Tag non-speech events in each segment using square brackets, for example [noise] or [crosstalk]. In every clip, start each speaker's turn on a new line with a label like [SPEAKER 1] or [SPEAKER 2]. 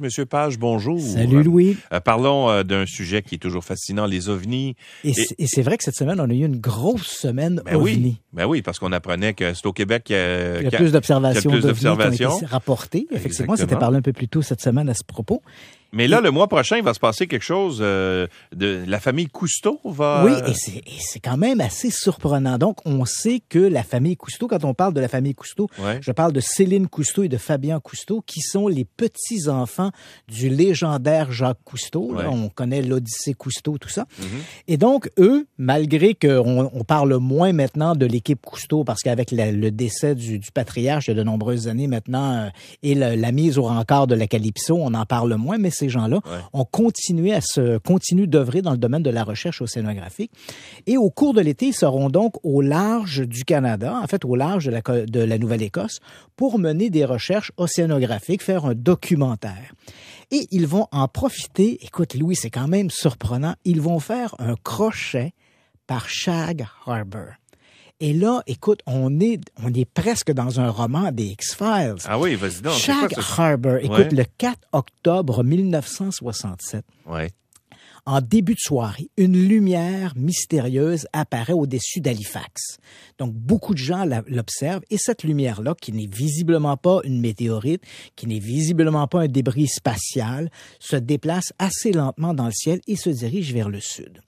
[SPEAKER 1] Monsieur Page, bonjour. Salut Louis. Euh, parlons euh, d'un sujet qui est toujours fascinant, les ovnis.
[SPEAKER 2] Et, c'est vrai que cette semaine, on a eu une grosse semaine ben ovnis. Oui,
[SPEAKER 1] ben oui, parce qu'on apprenait que c'est au Québec euh, Il y a plus d'observations qui
[SPEAKER 2] rapportées. Effectivement, c'était parlé un peu plus tôt cette semaine à ce propos.
[SPEAKER 1] Mais là, le mois prochain, il va se passer quelque chose. Euh, de la famille Cousteau
[SPEAKER 2] va. Oui, et c'est quand même assez surprenant. Donc, on sait que la famille Cousteau, quand on parle de la famille Cousteau, je parle de Céline Cousteau et de Fabien Cousteau, qui sont les petits enfants du légendaire Jacques Cousteau. on connaît l'Odyssée Cousteau, tout ça. Mm-hmm. Et donc, eux, malgré qu'on on parle moins maintenant de l'équipe Cousteau, parce qu'avec le décès du, patriarche il y a de nombreuses années maintenant euh, et la, mise au rencard de la Calypso, on en parle moins, mais ces gens-là ont continué à se continuer d'œuvrer dans le domaine de la recherche océanographique. Et au cours de l'été, ils seront donc au large du Canada, en fait au large de la, de la Nouvelle-Écosse, pour mener des recherches océanographiques, faire un documentaire. Et ils vont en profiter, écoute Louis, c'est quand même surprenant, ils vont faire un crochet par Shag Harbor. Et là, écoute, on est, on est presque dans un roman des X-Files.
[SPEAKER 1] Ah oui, vas-y donc. Shag Harbor, Écoute, le
[SPEAKER 2] 4 octobre 1967. En début de soirée, une lumière mystérieuse apparaît au-dessus d'Halifax. Donc, beaucoup de gens l'observent et cette lumière-là, qui n'est visiblement pas une météorite, qui n'est visiblement pas un débris spatial, se déplace assez lentement dans le ciel et se dirige vers le sud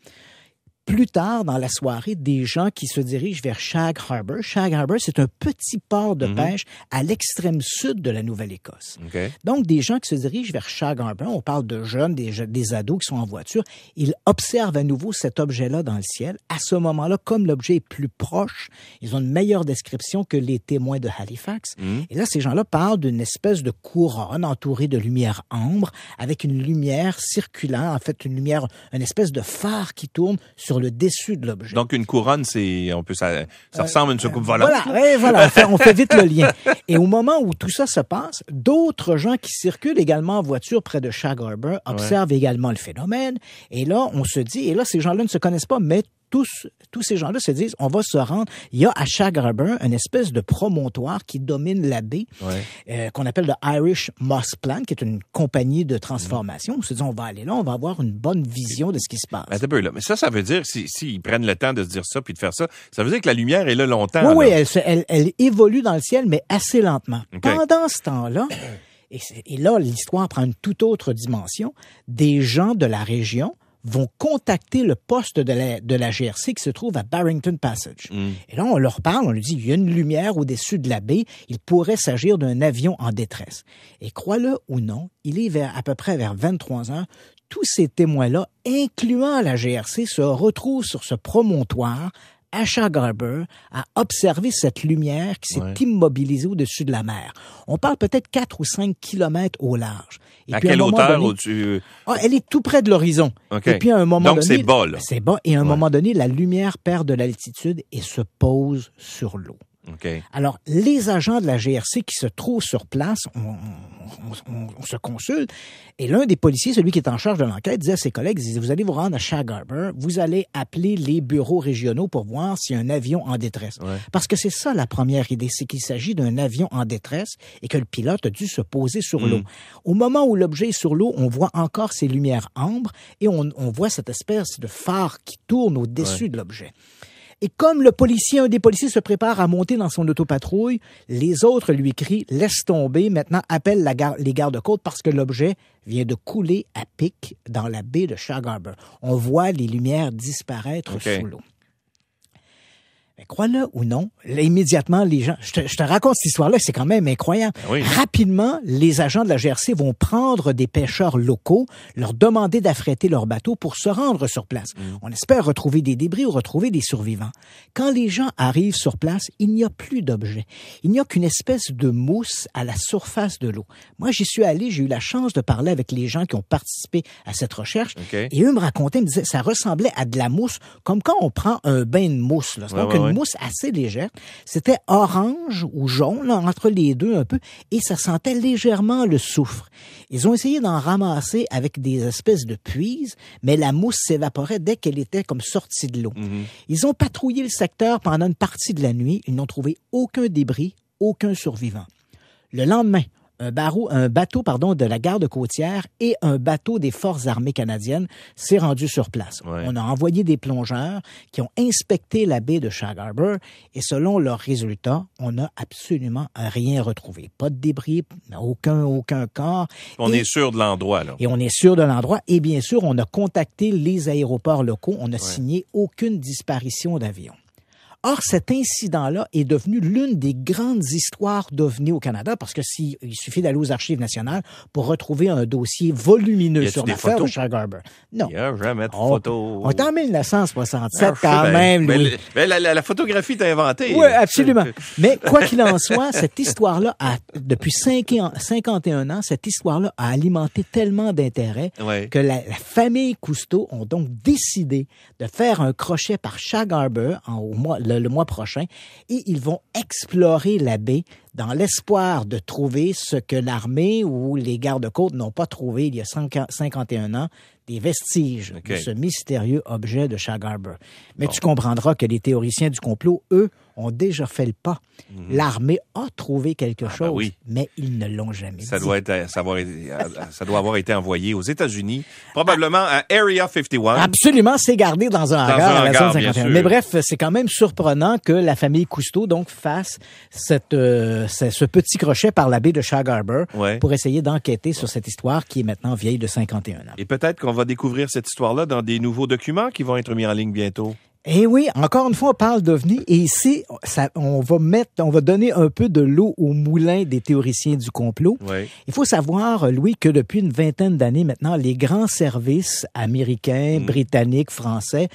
[SPEAKER 2] plus tard dans la soirée des gens qui se dirigent vers Shag Harbor. Shag Harbor, c'est un petit port de mhm. pêche à l'extrême sud de la Nouvelle-Écosse. Donc, des gens qui se dirigent vers Shag Harbor, on parle de jeunes, des, ados qui sont en voiture, ils observent à nouveau cet objet-là dans le ciel. À ce moment-là, comme l'objet est plus proche, ils ont une meilleure description que les témoins de Halifax. Mhm. Et là, ces gens-là parlent d'une espèce de couronne entourée de lumière ambre, avec une lumière circulant, en fait, une lumière, une espèce de phare qui tourne sur le dessus de l'objet.
[SPEAKER 1] Donc une couronne, c'est, on peut ça, euh, ressemble à une soucoupe euh, volante. Voilà,
[SPEAKER 2] [laughs] on fait, vite le lien. Et au moment où tout ça se passe, d'autres gens qui circulent également en voiture près de Shag observent également le phénomène. Et là, on se dit, et là, ces gens-là ne se connaissent pas, mais tous, ces gens-là se disent, on va se rendre. Il y a à Chagrabin une espèce de promontoire qui domine la baie, euh, qu'on appelle le Irish Moss Plant, qui est une compagnie de transformation. On se dit, on va aller là, on va avoir une bonne vision de ce qui se passe.
[SPEAKER 1] Ben, peu, Mais ça, ça veut dire, s'ils si, prennent le temps de se dire ça puis de faire ça, ça veut dire que la lumière est là longtemps. Oui,
[SPEAKER 2] elle, évolue dans le ciel, mais assez lentement. Pendant ce temps-là, et, et là, l'histoire prend une toute autre dimension, des gens de la région vont contacter le poste de la, GRC qui se trouve à Barrington Passage. Mm. Et là, on leur parle, on leur dit, il y a une lumière au-dessus de la baie, il pourrait s'agir d'un avion en détresse. Et crois-le ou non, il est vers, à peu près vers 23 heures, tous ces témoins-là, incluant la GRC, se retrouvent sur ce promontoire Asha Garber a observé cette lumière qui s'est immobilisée au-dessus de la mer. On parle peut-être 4 ou 5 kilomètres au large. à quelle hauteur donné, dessus ah, Elle est tout près de l'horizon. Et puis à un moment c'est bas, Et à un moment donné, la lumière perd de l'altitude et se pose sur l'eau. Alors, les agents de la GRC qui se trouvent sur place, on, se consulte, et l'un des policiers, celui qui est en charge de l'enquête, disait à ses collègues, vous allez vous rendre à Shag vous allez appeler les bureaux régionaux pour voir s'il y a un avion en détresse. Parce que c'est ça la première idée, c'est qu'il s'agit d'un avion en détresse et que le pilote a dû se poser sur hmm. l'eau. Au moment où l'objet est sur l'eau, on voit encore ces lumières ambre et on, voit cette espèce de phare qui tourne au-dessus de l'objet. Et comme le policier, un des policiers se prépare à monter dans son autopatrouille, les autres lui crient Laisse tomber, maintenant appelle les gardes-côtes parce que l'objet vient de couler à pic dans la baie de Chagarber. On voit les lumières disparaître sous l'eau crois-le ou non, immédiatement, les gens... Je te, raconte cette histoire-là, c'est quand même incroyable. Ben Rapidement, les agents de la GRC vont prendre des pêcheurs locaux, leur demander d'affréter leur bateau pour se rendre sur place. Mm. On espère retrouver des débris ou retrouver des survivants. Quand les gens arrivent sur place, il n'y a plus d'objets. Il n'y a qu'une espèce de mousse à la surface de l'eau. Moi, j'y suis allé, j'ai eu la chance de parler avec les gens qui ont participé à cette recherche. Et eux me racontaient, me disaient, ça ressemblait à de la mousse, comme quand on prend un bain de mousse. Là mousse assez légère. C'était orange ou jaune, entre les deux un peu, et ça sentait légèrement le soufre. Ils ont essayé d'en ramasser avec des espèces de puises, mais la mousse s'évaporait dès qu'elle était comme sortie de l'eau. Mhm. Ils ont patrouillé le secteur pendant une partie de la nuit. Ils n'ont trouvé aucun débris, aucun survivant. Le lendemain, un, un bateau pardon, de la garde côtière et un bateau des Forces armées canadiennes s'est rendu sur place. On a envoyé des plongeurs qui ont inspecté la baie de Shag et selon leurs résultats, on n'a absolument rien retrouvé. Pas de débris, aucun, aucun corps.
[SPEAKER 1] On est sûr de l'endroit.
[SPEAKER 2] Et on est sûr de l'endroit. Et bien sûr, on a contacté les aéroports locaux. On n'a signé aucune disparition d'avion. Or, cet incident-là est devenu l'une des grandes histoires devenues au Canada, parce que si, suffit d'aller aux Archives nationales pour retrouver un dossier volumineux sur l'affaire de Chagarber.
[SPEAKER 1] Non. Il a jamais de on, photos.
[SPEAKER 2] On est en 1967 quand même,
[SPEAKER 1] la, photographie t'a inventée. Oui, absolument. [laughs]
[SPEAKER 2] Mais quoi qu'il en soit, cette histoire-là, depuis 5 51 ans, cette histoire-là a alimenté tellement d'intérêt que la, famille Cousteau ont donc décidé de faire un crochet par Chagarber, en, au mois, le, mois prochain, et ils vont explorer la baie dans l'espoir de trouver ce que l'armée ou les gardes-côtes n'ont pas trouvé il y a 51 ans, des vestiges de ce mystérieux objet de Shag Mais tu comprendras que les théoriciens du complot, eux, ont déjà fait le pas. Mhm. L'armée a trouvé quelque ah, ben chose, mais ils ne l'ont jamais
[SPEAKER 1] ça Doit être, ça, doit, avoir été envoyé aux États-Unis, probablement à Area 51.
[SPEAKER 2] Absolument, c'est gardé dans un hangar, à Mais bref, c'est quand même surprenant que la famille Cousteau donc fasse cette, euh, ce petit crochet par la baie de Shag pour essayer d'enquêter sur cette histoire qui est maintenant vieille de 51 ans.
[SPEAKER 1] Et peut-être qu'on va découvrir cette histoire-là dans des nouveaux documents qui vont être mis en ligne bientôt.
[SPEAKER 2] Eh oui, encore une fois, on parle d'OVNI et ici, ça, on va mettre, on va donner un peu de l'eau au moulin des théoriciens du complot. Il faut savoir, Louis, que depuis une vingtaine d'années maintenant, les grands services américains, mm. britanniques, français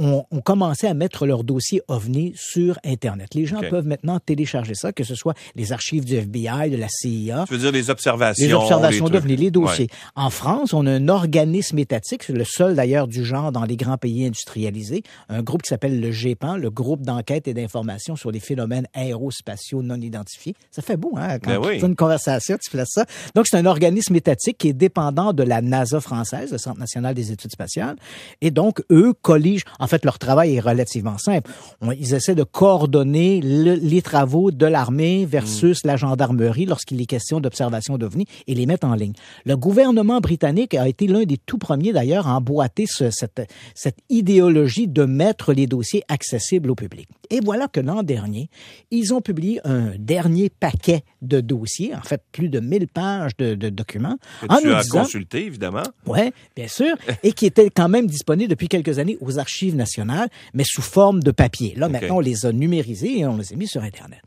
[SPEAKER 2] ont, commencé à mettre leurs dossiers OVNI sur Internet. Les gens peuvent maintenant télécharger ça, que ce soit les archives du FBI, de la CIA. Tu
[SPEAKER 1] veux dire les observations. Les observations d'OVNI, les dossiers.
[SPEAKER 2] En France, on a un organisme étatique, le seul d'ailleurs du genre dans les grands pays industrialisés, un groupe qui s'appelle le GEPAN, le groupe d'enquête et d'information sur les phénomènes aérospatiaux non identifiés. Ça fait beau, hein, quand ben tu fais une conversation, tu fais ça. Donc, c'est un organisme étatique qui est dépendant de la NASA française, le Centre national des études spatiales. Et donc, eux colligent. En fait, leur travail est relativement simple. ils essaient de coordonner les travaux de l'armée versus mm. la gendarmerie lorsqu'il est question d'observation d'OVNI et les mettre en ligne. Le gouvernement britannique a été l'un des tout premiers, d'ailleurs, à emboîter cette, cette idéologie de mettre les dossiers accessibles au public. Et voilà que l'an dernier, ils ont publié un dernier paquet de dossiers, en fait, plus de 1000 pages de, documents. Que tu nous as consulté,
[SPEAKER 1] évidemment. Oui,
[SPEAKER 2] bien sûr, et qui était quand même disponible depuis quelques années aux archives national, mais sous forme de papier. Là, maintenant, on les a numérisés et on les a mis sur Internet.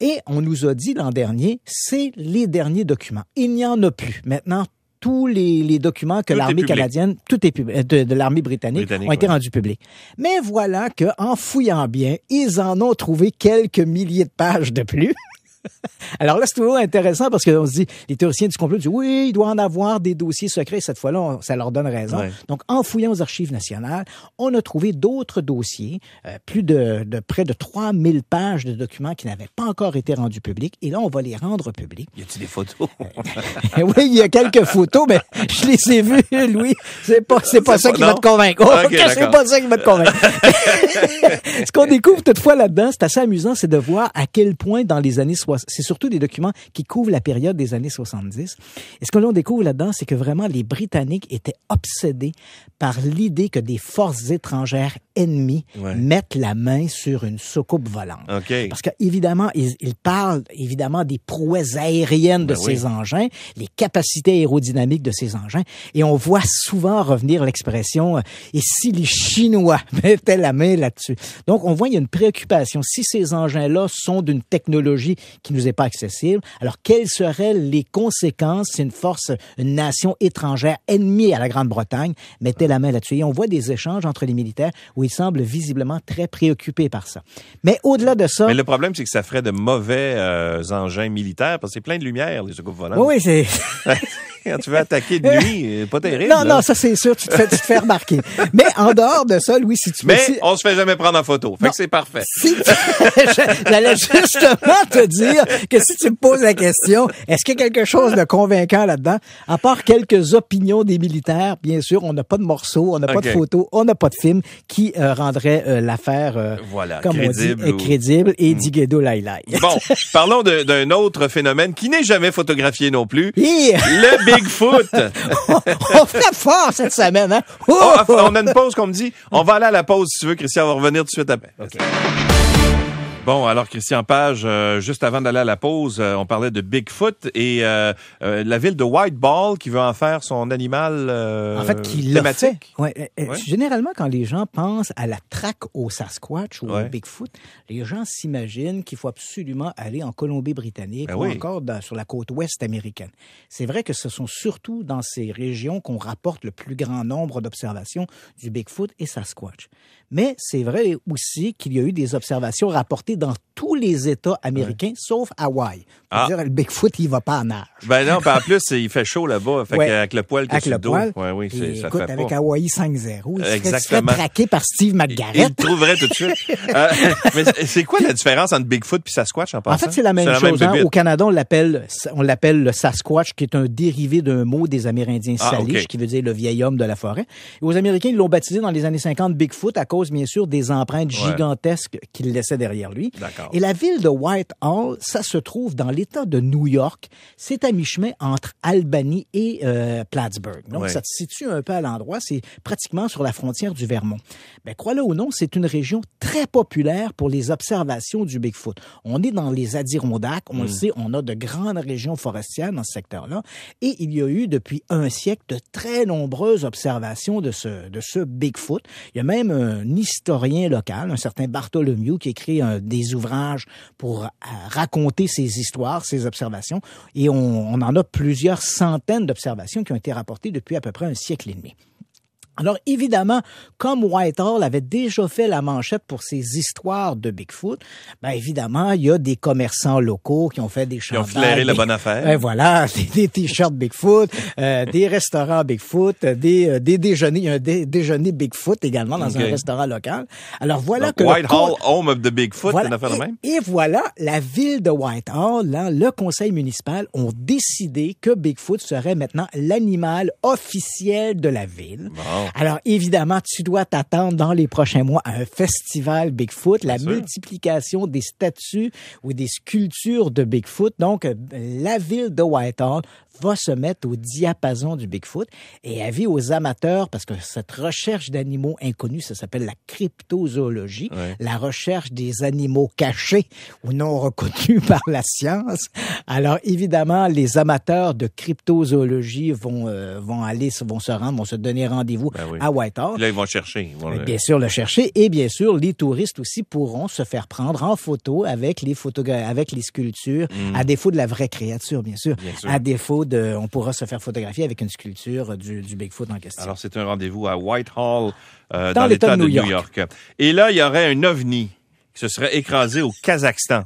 [SPEAKER 2] Et on nous a dit l'an dernier, c'est les derniers documents. Il n'y en a plus. Maintenant, tous les, documents que l'armée canadienne, tout est euh, de, l'armée britannique, ont été rendus publics. Mais voilà que, en fouillant bien, ils en ont trouvé quelques milliers de pages de plus. [laughs] [laughs] Alors là, c'est toujours intéressant parce qu'on se dit, les théoriciens du complot disent, oui, il doit en avoir des dossiers secrets. Cette fois-là, ça leur donne raison. Donc, en fouillant aux archives nationales, on a trouvé d'autres dossiers, euh, plus de, près de 3000 pages de documents qui n'avaient pas encore été rendus publics. Et là, on va les rendre publics. Y a-t-il des photos? [laughs] oui, il y a quelques photos, mais je les ai vues, Louis. C'est pas, c'est pas, ça qui va te convaincre. Oh, c'est pas ça qui va te convaincre. [laughs] Ce qu'on découvre toutefois là-dedans, c'est assez amusant, c'est de voir à quel point dans les années 60, c'est surtout des documents qui couvrent la période des années 70. Et ce que l'on découvre là-dedans, c'est que vraiment les Britanniques étaient obsédés par l'idée que des forces étrangères ennemies mettent la main sur une soucoupe volante. Parce qu'évidemment, ils, parlent évidemment des prouesses aériennes de ben ces engins, les capacités aérodynamiques de ces engins, et on voit souvent revenir l'expression euh, et si les Chinois [laughs] mettaient la main là-dessus. Donc on voit qu'il y a une préoccupation. Si ces engins-là sont d'une technologie qui nous est pas accessible. Alors, quelles seraient les conséquences si une force, une nation étrangère ennemie à la Grande-Bretagne mettait la main là-dessus? Et on voit des échanges entre les militaires où ils semblent visiblement très préoccupés par ça. Mais au-delà de ça... Mais
[SPEAKER 1] le problème, c'est que ça ferait de mauvais euh, engins militaires parce que c'est plein de lumière, les secours volants. Oui, c'est... [laughs] [laughs] tu veux attaquer de nuit, euh, pas terrible. Non, non, ça c'est sûr, tu te, fais,
[SPEAKER 2] remarquer. [laughs] Mais en dehors de ça, Louis, si tu Mais
[SPEAKER 1] on se fait jamais prendre en photo. Fait que c'est parfait. Si
[SPEAKER 2] [laughs] J'allais justement te dire que si tu me poses la question, est-ce qu'il y a quelque chose de convaincant là-dedans? À part quelques opinions des militaires, bien sûr, on n'a pas de morceaux, on n'a pas de photos, on n'a pas de films qui euh, rendraient rendrait euh, l'affaire, comme crédible on dit, crédible et mm. diguedo laï Bon,
[SPEAKER 1] parlons d'un autre phénomène qui n'est jamais photographié non plus. Le Bigfoot. [laughs]
[SPEAKER 2] on, on fort cette semaine. Hein?
[SPEAKER 1] Oh! On, a une pause qu'on me dit. On va aller à la pause si tu veux, Christian. On va revenir tout de suite après. Bon, alors Christian Page, euh, juste avant d'aller à la pause, euh, on parlait de Bigfoot et euh, la ville de White Ball qui veut en faire son animal en fait, qui thématique.
[SPEAKER 2] Généralement, quand les gens pensent à la traque au Sasquatch ou au Bigfoot, les gens s'imaginent qu'il faut absolument aller en Colombie-Britannique ben ou encore sur la côte ouest américaine. C'est vrai que ce sont surtout dans ces régions qu'on rapporte le plus grand nombre d'observations du Bigfoot et Sasquatch. Mais c'est vrai aussi qu'il y a eu des observations rapportées dans tous les États américains, sauf Hawaï. Ah. Dire, le Bigfoot, il va pas en âge.
[SPEAKER 1] Ben non, puis en plus, il fait chaud là-bas. Fait Avec le poil que avec le dos. Ouais, oui, c'est, ça écoute, avec
[SPEAKER 2] Hawaï 5-0, il serait Traqué par Steve McGarrett. Il, le
[SPEAKER 1] trouverait tout de suite. [laughs] Euh, mais c'est quoi la différence entre Bigfoot et Sasquatch en passant? En fait, c'est la même chose. Hein. Au
[SPEAKER 2] Canada, on l'appelle, le Sasquatch, qui est un dérivé d'un mot des Amérindiens ah, salish, qui veut dire le vieil homme de la forêt. Et aux Américains, ils l'ont baptisé dans les années 50 Bigfoot à cause, bien sûr, des empreintes gigantesques qu'il laissait derrière lui. Et la ville de Whitehall, ça se trouve dans l'État de New York. C'est à mi-chemin entre Albany et euh, Plattsburgh. Donc, ça se situe un peu à l'endroit. C'est pratiquement sur la frontière du Vermont. Mais, ben, crois-le ou non, c'est une région très populaire pour les observations du Bigfoot. On est dans les Adirondacks. On le hmm. sait, on a de grandes régions forestières dans ce secteur-là. Et il y a eu, depuis un siècle, de très nombreuses observations de ce, de ce Bigfoot. Il y a même un historien local, un certain Bartholomew, qui écrit un des ouvrages pour euh, raconter ces histoires, ces observations. Et on, on en a plusieurs centaines d'observations qui ont été rapportées depuis à peu près un siècle et demi. Alors évidemment, comme Whitehall avait déjà fait la manchette pour ses histoires de Bigfoot, ben évidemment, il y a des commerçants locaux qui ont fait des choses. Ils ont flairé la bonne affaire. Ben voilà, [laughs] des, t-shirts Bigfoot, euh, des restaurants Bigfoot, euh, des, euh, des déjeuners, un déjeuner Bigfoot également dans un restaurant local. Alors voilà que Whitehall,
[SPEAKER 1] home of the Bigfoot, voilà, affaire et, même.
[SPEAKER 2] et voilà, la ville de Whitehall, là, le conseil municipal ont décidé que Bigfoot serait maintenant l'animal officiel de la ville. Alors, évidemment, tu dois t'attendre dans les prochains mois à un festival Bigfoot, la multiplication des statues ou des sculptures de Bigfoot. Donc, euh, la ville de Whitehall va se mettre au diapason du Bigfoot et avis aux amateurs, parce que cette recherche d'animaux inconnus, ça s'appelle la cryptozoologie, la recherche des animaux cachés ou non reconnus [laughs] par la science. Alors évidemment, les amateurs de cryptozoologie vont, euh, vont aller, vont se rendre, vont se donner rendez-vous ben à Whitehall.
[SPEAKER 1] là, ils vont chercher. Euh, bien
[SPEAKER 2] sûr, le chercher. Et bien sûr, les touristes aussi pourront se faire prendre en photo avec les avec les sculptures, mm. à défaut de la vraie créature, bien sûr. À défaut de, on pourra se faire photographier avec une sculpture du, Bigfoot en question. Alors,
[SPEAKER 1] c'est un rendez-vous à Whitehall, euh, dans, l'État de New York. Et là, il y aurait un ovni qui se serait écrasé au Kazakhstan.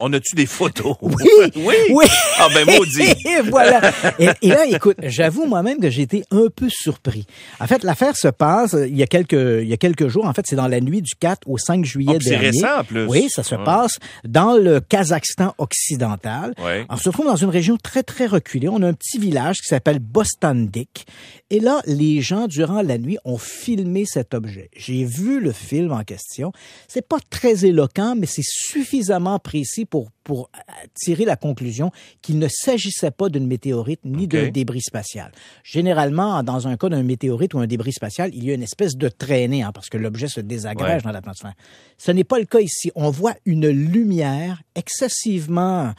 [SPEAKER 1] On a-tu des photos? [laughs] Oui! [laughs] oui! oui. Ah ben maudit!
[SPEAKER 2] [laughs] voilà. Et, là, écoute, j'avoue moi-même que j'ai été un peu surpris. En fait, l'affaire se passe euh, il y a quelques, il y quelques jours. En fait, c'est dans la nuit du 4 au 5 juillet ah, dernier. C'est récent, en plus. Oui, ça se ah. passe dans le Kazakhstan occidental. On se trouve dans une région très, très reculée. On a un petit village qui s'appelle Bostandik. Et là, les gens, durant la nuit, ont filmé cet objet. J'ai vu le film en question. C'est pas très éloquent, mais c'est suffisamment précis pour pour euh, tirer la conclusion qu'il ne s'agissait pas d'une météorite ni d'un débris spatial. Généralement, dans un cas d'un météorite ou un débris spatial, il y a une espèce de traînée, hein, parce que l'objet se désagrège dans l'atmosphère. Ce n'est pas le cas ici. On voit une lumière excessivement,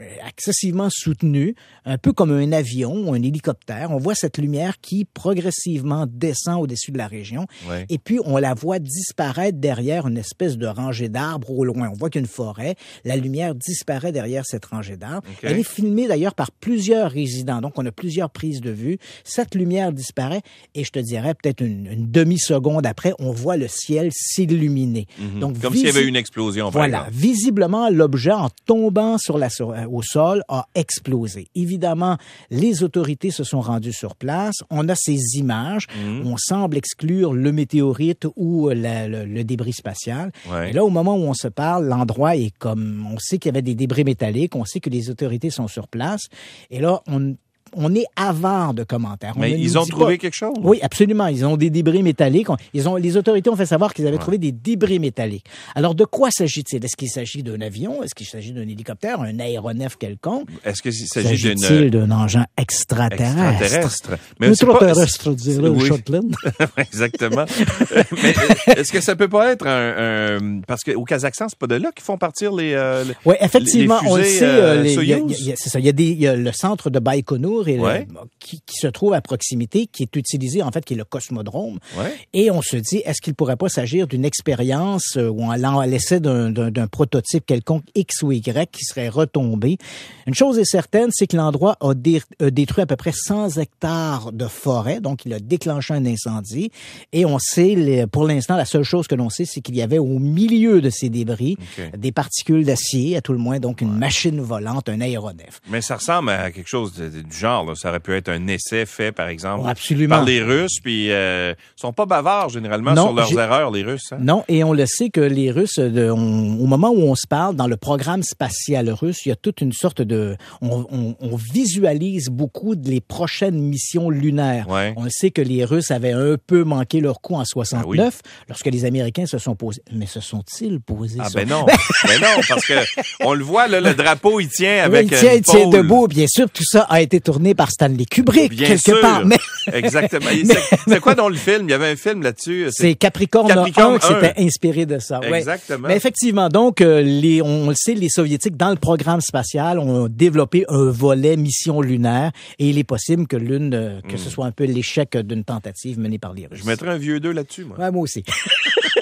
[SPEAKER 2] euh, excessivement soutenue, un peu comme un avion ou un hélicoptère. On voit cette lumière qui progressivement descend au-dessus de la région. Et puis, on la voit disparaître derrière une espèce de rangée d'arbres au loin. On voit qu'une forêt, la lumière disparaît derrière cette rangée d'arbres. Elle est filmée d'ailleurs par plusieurs résidents, donc on a plusieurs prises de vue. Cette lumière disparaît et je te dirais peut-être une, demi-seconde après, on voit le ciel s'illuminer. Mhm. Donc Comme s'il y avait une explosion. voilà, visiblement l'objet en tombant sur la, euh, au sol a explosé. Évidemment, les autorités se sont rendues sur place. On a ces images. où mhm. On semble exclure le météorite ou euh, le, débris spatial. Et là, au moment où on se parle, l'endroit est comme on sait qu'il y avait des débris métalliques, on sait que les autorités sont sur place. Et là, on on est avant de commentaires. Mais ils ont trouvé quelque chose? Oui, absolument. Ils ont des débris métalliques. Ils ont, les autorités ont fait savoir qu'ils avaient trouvé des débris métalliques. Alors, de quoi s'agit-il? Est-ce qu'il s'agit d'un avion? Est-ce qu'il s'agit d'un hélicoptère? Un aéronef quelconque?
[SPEAKER 1] Est-ce qu'il s'agit euh,
[SPEAKER 2] d'un engin extraterrestre? Extraterrestre. Mais Extraterrestre, dirait oui. au [laughs] Exactement. [laughs] Mais
[SPEAKER 1] est-ce que ça peut pas être un... Parce qu'au Kazakhstan, c'est pas de là qu'ils font partir les... Euh, oui, effectivement. on sait. c'est euh, Il
[SPEAKER 2] y le centre de Baïkonour qui, se trouve à proximité, qui est utilisé en fait, qui est le cosmodrome. Et on se dit, est-ce qu'il pourrait pas s'agir d'une expérience où euh, on à d'un prototype quelconque X ou Y qui serait retombé? Une chose est certaine, c'est que l'endroit a, détruit à peu près 100 hectares de forêt, donc il a déclenché un incendie. Et on sait, pour l'instant, la seule chose que l'on sait, c'est qu'il y avait au milieu de ces débris des particules d'acier, à tout le moins, donc une machine volante, un aéronef.
[SPEAKER 1] Mais ça ressemble à quelque chose de, du genre ça aurait pu être un essai fait, par exemple, oh, par les Russes. Puis ne euh, sont pas bavards généralement sur leurs erreurs, les Russes. Hein. Non,
[SPEAKER 2] et on le sait que les Russes, euh, au moment où on se parle, dans le programme spatial russe, il y a toute une sorte de, on, visualise beaucoup les prochaines missions lunaires. On le sait que les Russes avaient un peu manqué leur coup en 69, ah lorsque les Américains se sont posés. Mais se sont-ils posés Ah ben non,
[SPEAKER 1] [laughs] ben non, parce que on le voit le drapeau il tient avec oui, il tient debout,
[SPEAKER 2] bien sûr, tout ça a été tourné par Stanley Kubrick, quelque part. [laughs] Mais... Exactement.
[SPEAKER 1] [laughs] C'est quoi dans le film? Il y avait un film là-dessus. Euh, c'est Capricorne, Capricorne qui s'était
[SPEAKER 2] inspiré de ça. Exactement. Mais effectivement, donc, euh, les, on le sait, les Soviétiques, dans le programme spatial, ont développé un volet mission lunaire et il est possible que l'une, euh, que ce hmm. soit un peu l'échec d'une tentative menée par les Russes. Je mettrais
[SPEAKER 1] un vieux 2 là-dessus, moi. moi aussi. [laughs]